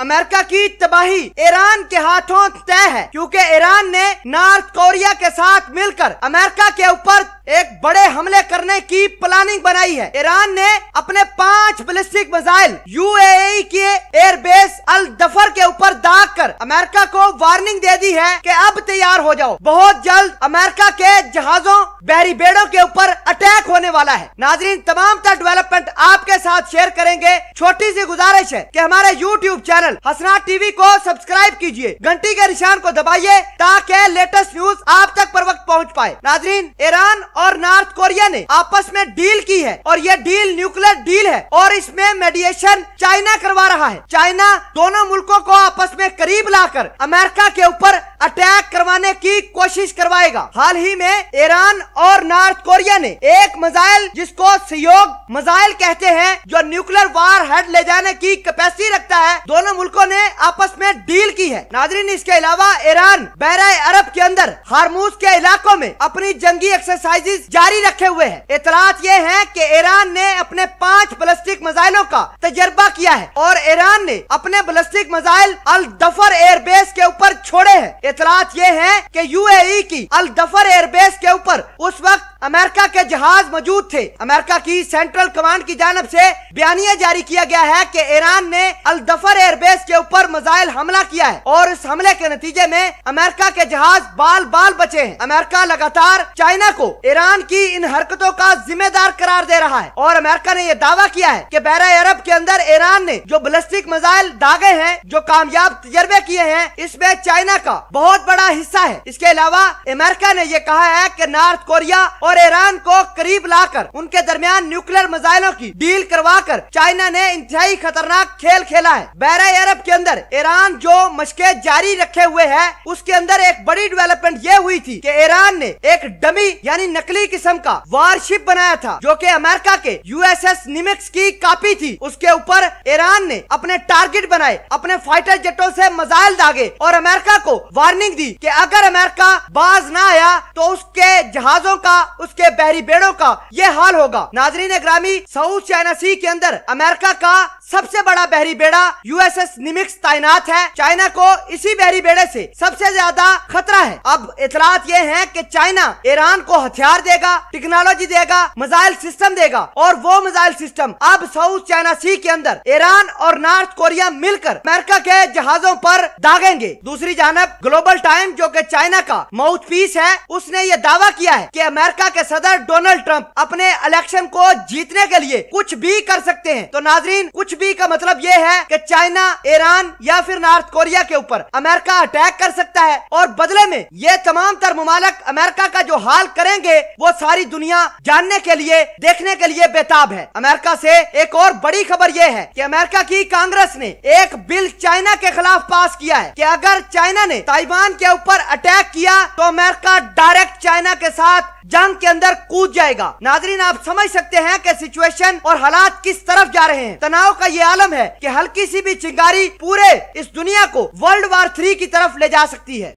America की तबाही Iran के हाथों तय है क्योंकि ईरान ने नॉर्थ कोरिया के साथ मिलकर अमेरिका के ऊपर एक बड़े हमले करने की प्लानिंग बनाई है ईरान ने अपने पांच बलिस्टिक मिसाइल यूएई के एयरबेस अल दफर के ऊपर दाग कर अमेरिका को वार्निंग दे दी है कि अब तैयार हो जाओ बहुत जल्द अमेरिका के जहाजों बेड़ों के ऊपर अटैक होने वाला है नाजरीन तमाम तर डेवलपमेंट आपके साथ शेयर करेंगे छोटी सी गुजारिश है कि हमारे यूट्यूब चैनल हसना टीवी को सब्सक्राइब कीजिए घंटी के निशान को दबाइए ताकि लेटेस्ट न्यूज आप तक पर वक्त पहुँच पाए नाजरीन ईरान और नॉर्थ कोरिया ने आपस में डील की है और ये डील न्यूक्लियर डील है और इसमें मेडिएशन चाइना करवा रहा है चाइना दोनों मुल्कों को आपस में करीब लाकर अमेरिका के ऊपर अटैक करवाने की कोशिश करवाएगा हाल ही में ईरान और नॉर्थ कोरिया ने एक मिसाइल जिसको सहयोग मिसाइल कहते हैं जो न्यूक्लियर वार हेड ले जाने की कैपेसिटी रखता है दोनों मुल्कों ने आपस में डील की है नाजरीन इसके अलावा ईरान बहरा अरब के अंदर हारमूज के इलाकों में अपनी जंगी एक्सरसाइजेज जारी रखे हुए है इतलात ये है की ईरान ने अपने पाँच बलस्टिक मिसाइलों का तजर्बा किया है और ईरान ने अपने ballistic missile Al Dhafra airbase के ऊपर छोड़े है इतलात ये है e की यू ए की अल दफर एयरबेस के ऊपर उस वक्त अमेरिका के जहाज मौजूद थे अमेरिका की सेंट्रल कमांड की जानब से बयानिया जारी किया गया है कि ईरान ने अल दफर एयरबेस के ऊपर मिसाइल हमला किया है और इस हमले के नतीजे में अमेरिका के जहाज बाल बाल बचे हैं अमेरिका लगातार चाइना को ईरान की इन हरकतों का जिम्मेदार करार दे रहा है और अमेरिका ने यह दावा किया है की बहरा अरब के अंदर ईरान ने जो बलिस्टिक मिसाइल दागे है जो कामयाब तजर्बे किए हैं इसमें चाइना का बहुत बड़ा हिस्सा है इसके अलावा अमेरिका ने यह कहा है की नॉर्थ कोरिया और और ईरान को करीब लाकर उनके दरमियान न्यूक्लियर मिसाइलों की डील करवा कर चाइना ने इंतहाई खतरनाक खेल खेला है बहरा अरब के अंदर ईरान जो मशके जारी रखे हुए है उसके अंदर एक बड़ी डेवलपमेंट ये हुई थी की ईरान ने एक डमी यानी नकली किस्म का वारशिप बनाया था जो की अमेरिका के यूएसएस निमिक्स की कापी थी उसके ऊपर ईरान ने अपने टारगेट बनाए अपने फाइटर जेटों से मिसाइल दागे और अमेरिका को वार्निंग दी कि अगर अमेरिका बाज ना आया तो उसके जहाजों का उसके बेड़ो का ये हाल होगा नाजरीन ग्रामी साउथ चाइना सी के अंदर अमेरिका का सबसे बड़ा बहरी बेड़ा यूएसएस निमिक्स तैनात है चाइना को इसी बहरी बेड़े से सबसे ज्यादा खतरा है अब इतलात ये है कि चाइना ईरान को हथियार देगा टेक्नोलॉजी देगा मिसाइल सिस्टम देगा और वो मिसाइल सिस्टम अब साउथ चाइना सी के अंदर ईरान और नॉर्थ कोरिया मिलकर अमेरिका के जहाजों पर दागेंगे दूसरी जानब ग्लोबल टाइम जो कि चाइना का माउथ पीस है उसने ये दावा किया है कि अमेरिका के सदर डोनाल्ड ट्रंप अपने इलेक्शन को जीतने के लिए कुछ भी कर सकते हैं तो नाजरीन कुछ कुछ भी का मतलब ये है कि चाइना ईरान या फिर नॉर्थ कोरिया के ऊपर अमेरिका अटैक कर सकता है और बदले में ये तमाम तर ममालक अमेरिका का जो हाल करेंगे वो सारी दुनिया जानने के लिए देखने के लिए बेताब है अमेरिका से एक और बड़ी खबर ये है कि अमेरिका की कांग्रेस ने एक बिल चाइना के खिलाफ पास किया है कि अगर चाइना ने ताइवान के ऊपर अटैक किया तो अमेरिका डायरेक्ट चाइना के साथ जंग के अंदर कूद जाएगा नाजरीन आप समझ सकते हैं कि सिचुएशन और हालात किस तरफ जा रहे हैं तनाव का ये आलम है कि हल्की सी भी चिंगारी पूरे इस दुनिया को वर्ल्ड वार थ्री की तरफ ले जा सकती है